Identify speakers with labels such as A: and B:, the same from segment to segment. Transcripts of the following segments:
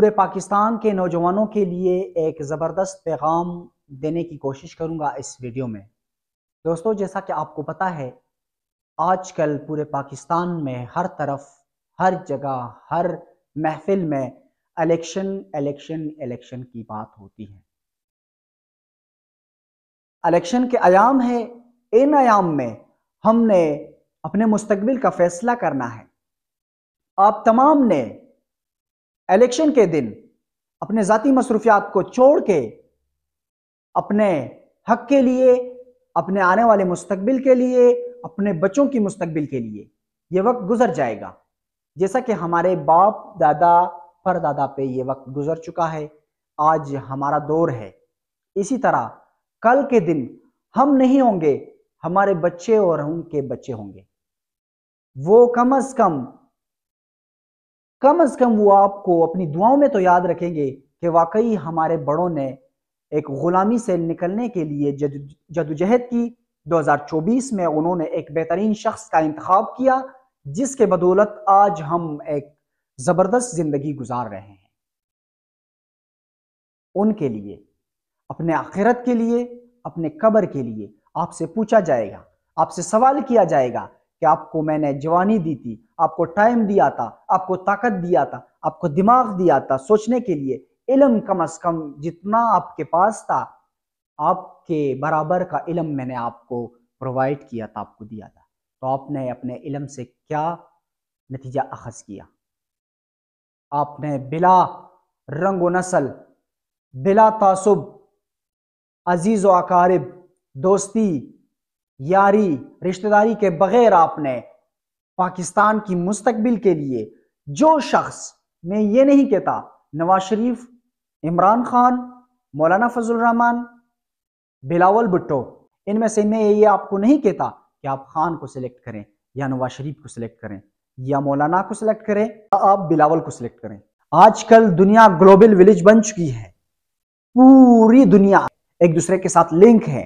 A: पूरे पाकिस्तान के नौजवानों के लिए एक ज़बरदस्त पैगाम देने की कोशिश करूंगा इस वीडियो में दोस्तों जैसा कि आपको पता है आजकल पूरे पाकिस्तान में हर तरफ हर जगह हर महफिल में इलेक्शन इलेक्शन इलेक्शन की बात होती है इलेक्शन के आयाम है इन आयाम में हमने अपने मुस्तबिल का फैसला करना है आप तमाम ने इलेक्शन के दिन अपने जाति मसरूफियात को छोड़ के अपने हक के लिए अपने आने वाले मुस्तबिल के लिए अपने बच्चों की मुस्तबिल के लिए यह वक्त गुजर जाएगा जैसा कि हमारे बाप दादा पर दादा पे ये वक्त गुजर चुका है आज हमारा दौर है इसी तरह कल के दिन हम नहीं होंगे हमारे बच्चे और उनके बच्चे होंगे वो कम अज कम कम अज कम वो आपको अपनी दुआओं में तो याद रखेंगे कि वाकई हमारे बड़ों ने एक गुलामी से निकलने के लिए जदोजहद की 2024 में उन्होंने एक बेहतरीन शख्स का इंतखब किया जिसके बदौलत आज हम एक ज़बरदस्त ज़िंदगी गुजार रहे हैं उनके लिए अपने आखिरत के लिए अपने कब्र के लिए आपसे पूछा जाएगा आपसे सवाल किया जाएगा कि आपको मैंने जवानी दी थी आपको टाइम दिया था आपको ताकत दिया था आपको दिमाग दिया था सोचने के लिए इलम कम अज कम जितना आपके पास था आपके बराबर का इलम मैंने आपको प्रोवाइड किया था आपको दिया था तो आपने अपने इलम से क्या नतीजा अखज किया आपने बिला रंग व बिला तासुब अजीज व अकारब दोस्ती यारी रिश्तेदारी के बगैर आपने पाकिस्तान की मुस्तबिल के लिए जो शख्स मैं ये नहीं कहता नवाज शरीफ इमरान खान मौलाना फजल रहमान बिलावल भुट्टो इनमें से मैं ये आपको नहीं कहता कि आप खान को सिलेक्ट करें या नवाज शरीफ को सिलेक्ट करें या मौलाना को सिलेक्ट करें या आप बिलावल को सिलेक्ट करें आजकल दुनिया ग्लोबल विलेज बन चुकी है पूरी दुनिया एक दूसरे के साथ लिंक है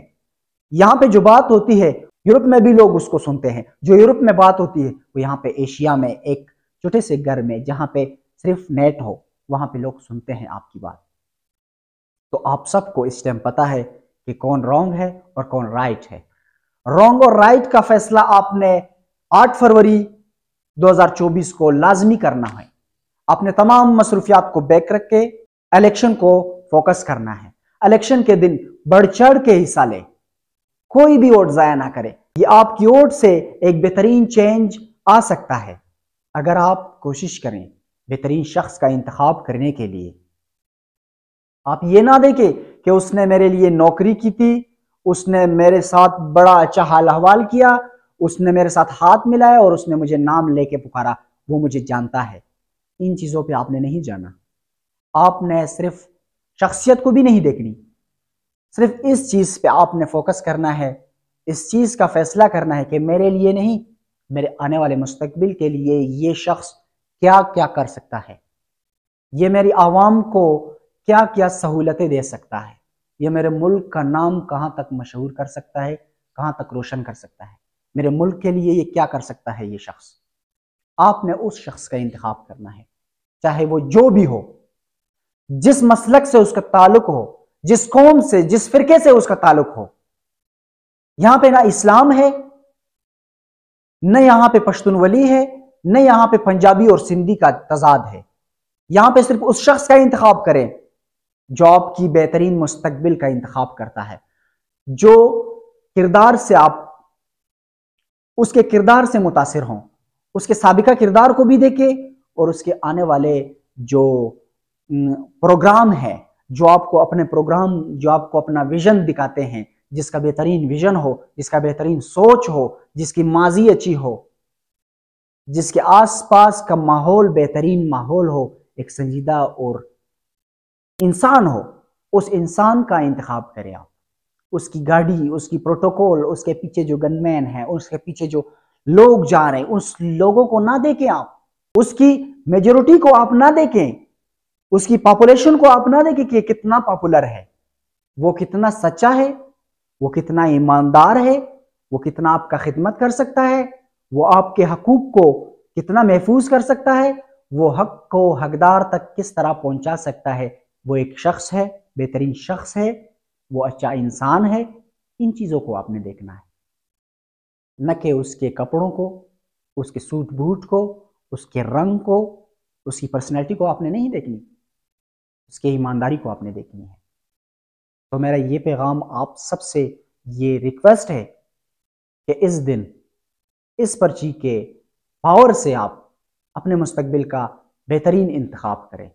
A: यहां पे जो बात होती है यूरोप में भी लोग उसको सुनते हैं जो यूरोप में बात होती है वो यहाँ पे एशिया में एक छोटे से घर में जहाँ पे सिर्फ नेट हो वहाँ पे लोग सुनते हैं आपकी बात तो आप सबको इस टाइम पता है कि कौन रॉन्ग है और कौन राइट है रॉन्ग और राइट का फैसला आपने 8 फरवरी 2024 को लाजमी करना है आपने तमाम मसरूफियात को बैक रख के इलेक्शन को फोकस करना है इलेक्शन के दिन बढ़ चढ़ के हिस्सा लें कोई भी वोट ज़ाया ना करें ये आपकी वोट से एक बेहतरीन चेंज आ सकता है अगर आप कोशिश करें बेहतरीन शख्स का इंतखब करने के लिए आप ये ना देखें कि उसने मेरे लिए नौकरी की थी उसने मेरे साथ बड़ा अच्छा हाल अहवाल किया उसने मेरे साथ हाथ मिलाया और उसने मुझे नाम लेके पुकारा वो मुझे जानता है इन चीज़ों पे आपने नहीं जाना आपने सिर्फ शख्सियत को भी नहीं देखनी सिर्फ इस चीज पे आपने फोकस करना है इस चीज का फैसला करना है कि मेरे लिए नहीं मेरे आने वाले मुस्तबिल के लिए ये शख्स क्या क्या कर सकता है ये मेरी आवाम को क्या क्या सहूलतें दे सकता है ये मेरे मुल्क का नाम कहाँ तक मशहूर कर सकता है कहाँ तक रोशन कर सकता है मेरे मुल्क के लिए ये क्या कर सकता है ये शख्स आपने उस शख्स का इंतखब करना है चाहे वो जो भी हो जिस मसलक से उसका ताल्लुक हो जिस कौम से जिस फिरके से उसका ताल्लुक हो यहां पे ना इस्लाम है न यहां पे पश्तुनवली है न यहां पे पंजाबी और सिंधी का तजाद है यहां पे सिर्फ उस शख्स का इंतखब करें जॉब की बेहतरीन मुस्तबिल का इंतखब करता है जो किरदार से आप उसके किरदार से मुतासर हों उसके सबका किरदार को भी देखें और उसके आने वाले जो प्रोग्राम है जो आपको अपने प्रोग्राम जो आपको अपना विजन दिखाते हैं जिसका बेहतरीन विजन हो जिसका बेहतरीन सोच हो जिसकी माजी अच्छी हो जिसके आसपास का माहौल बेहतरीन माहौल हो एक संजीदा और इंसान हो उस इंसान का इंतखब करें आप उसकी गाड़ी उसकी प्रोटोकॉल उसके पीछे जो गनमैन है उसके पीछे जो लोग जा रहे हैं उस लोगों को ना देखें आप उसकी मेजोरिटी को आप ना देखें उसकी पॉपुलेशन को आप ना देखें कि ये कितना पॉपुलर है वो कितना सच्चा है वो कितना ईमानदार है वो कितना आपका खिदमत कर सकता है वो आपके हकूक को कितना महफूज कर सकता है वो हक को हकदार तक किस तरह पहुंचा सकता है वो एक शख्स है बेहतरीन शख्स है वो अच्छा इंसान है इन चीज़ों को आपने देखना है न कि उसके कपड़ों को उसके सूट बूट को उसके रंग को उसकी पर्सनैलिटी को आपने नहीं देखनी उसकी ईमानदारी को आपने देखनी है तो मेरा ये पैगाम आप सबसे ये रिक्वेस्ट है कि इस दिन इस पर्ची के पावर से आप अपने मुस्तबिल का बेहतरीन इंतखब करें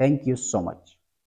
A: थैंक यू सो मच